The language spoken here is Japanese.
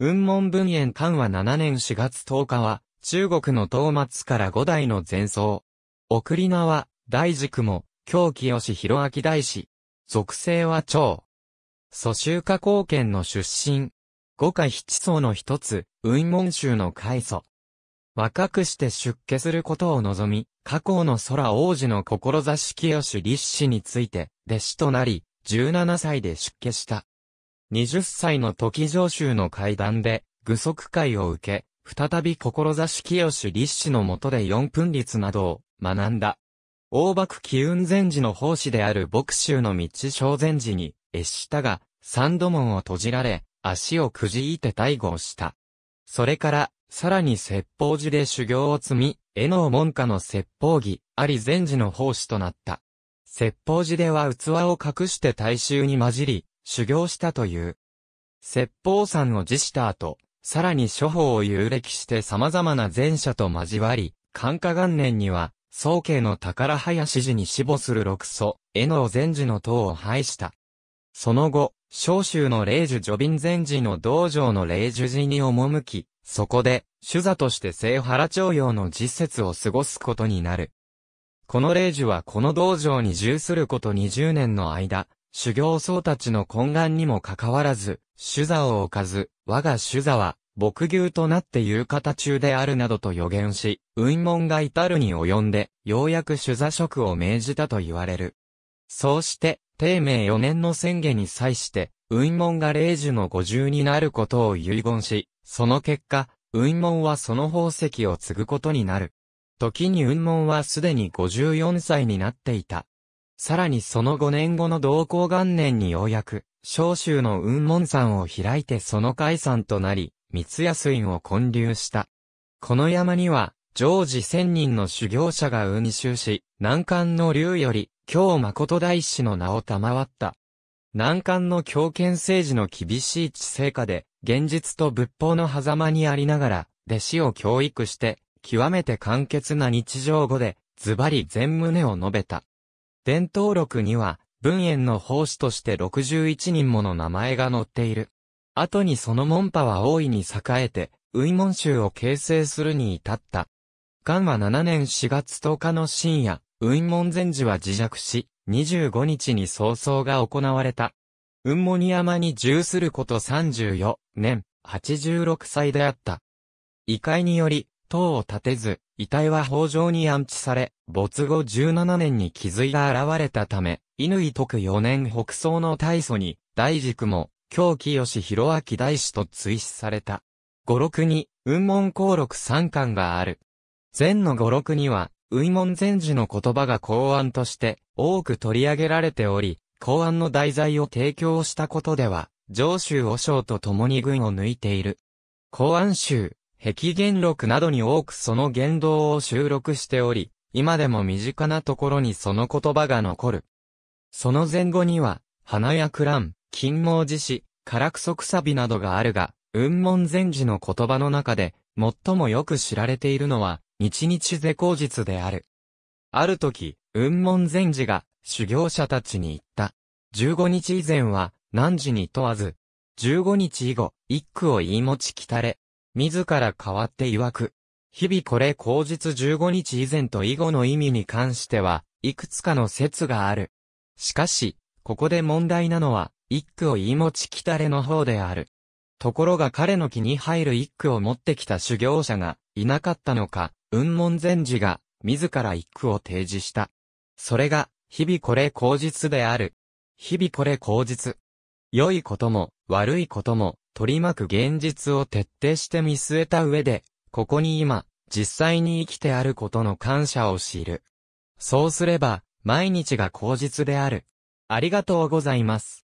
雲門文炎漢和7年4月10日は、中国の東末から五代の前奏。送り名は、大軸も、京清志弘明大師。属性は長。蘇州加工圏の出身。五家七層の一つ、雲門州の開祖。若くして出家することを望み、過去の空王子の志清志立志について、弟子となり、17歳で出家した。20歳の時上州の会談で、愚足会を受け、再び志清立志のもとで四分律などを学んだ。大幕機雲禅寺の奉仕である牧州の道小禅寺に、越したが、三度門を閉じられ、足をくじいて逮捕した。それから、さらに説法寺で修行を積み、絵の門下の説法儀、あり禅寺の奉仕となった。説法寺では器を隠して大衆に混じり、修行したという。説法山を辞した後、さらに諸法を遊歴して様々な前者と交わり、寛化元年には、宗家の宝林寺に死亡する六祖、絵の禅寺の塔を廃した。その後、昭集の霊樹序瓶禅寺の道場の霊樹寺に赴き、そこで、主座として聖原朝陽の実説を過ごすことになる。この霊樹はこの道場に従すること20年の間、修行僧たちの懇願にもかかわらず、主座を置かず、我が主座は、牧牛となって夕方中であるなどと予言し、運門が至るに及んで、ようやく主座職を命じたと言われる。そうして、丁明4年の宣言に際して、運門が霊樹の五重になることを遺言し、その結果、運門はその宝石を継ぐことになる。時に運門はすでに54歳になっていた。さらにその5年後の同行元年にようやく、小州の雲門山を開いてその解散となり、三安院を建立した。この山には、常時千人の修行者が運修し、南関の竜より、京誠大師の名を賜った。南関の強権政治の厳しい知性下で、現実と仏法の狭間にありながら、弟子を教育して、極めて簡潔な日常語で、ズバリ全旨を述べた。伝統録には、文苑の奉仕として61人もの名前が載っている。後にその門派は大いに栄えて、ウイモン州を形成するに至った。漢は7年4月10日の深夜、ウイモン禅寺は自弱し、25日に早々が行われた。雲母に山に従すること34年、86歳であった。異界により、塔を建てず、遺体は法上に安置され、没後17年に気づいが現れたため、乾徳4年北宋の大祖に、大軸も、京清志弘明大師と追試された。五六に、雲門公録三巻がある。前の五六には、雲門禅師の言葉が公案として多く取り上げられており、公案の題材を提供したことでは、上州和尚と共に軍を抜いている。公案集、壁言録などに多くその言動を収録しており、今でも身近なところにその言葉が残る。その前後には、花やクラン、金毛寺子、唐草さびなどがあるが、雲門禅師の言葉の中で、最もよく知られているのは、日日是口実である。ある時、雲門禅師が、修行者たちに言った。15日以前は、何時に問わず、15日以後、一句を言い持ち来たれ、自ら変わって曰く。日々これ口実15日以前と以後の意味に関しては、いくつかの説がある。しかし、ここで問題なのは、一句を言い持ち来たれの方である。ところが彼の気に入る一句を持ってきた修行者がいなかったのか、雲門禅師が自ら一句を提示した。それが、日々これ口実である。日々これ口実。良いことも悪いことも取り巻く現実を徹底して見据えた上で、ここに今、実際に生きてあることの感謝を知る。そうすれば、毎日が口実である。ありがとうございます。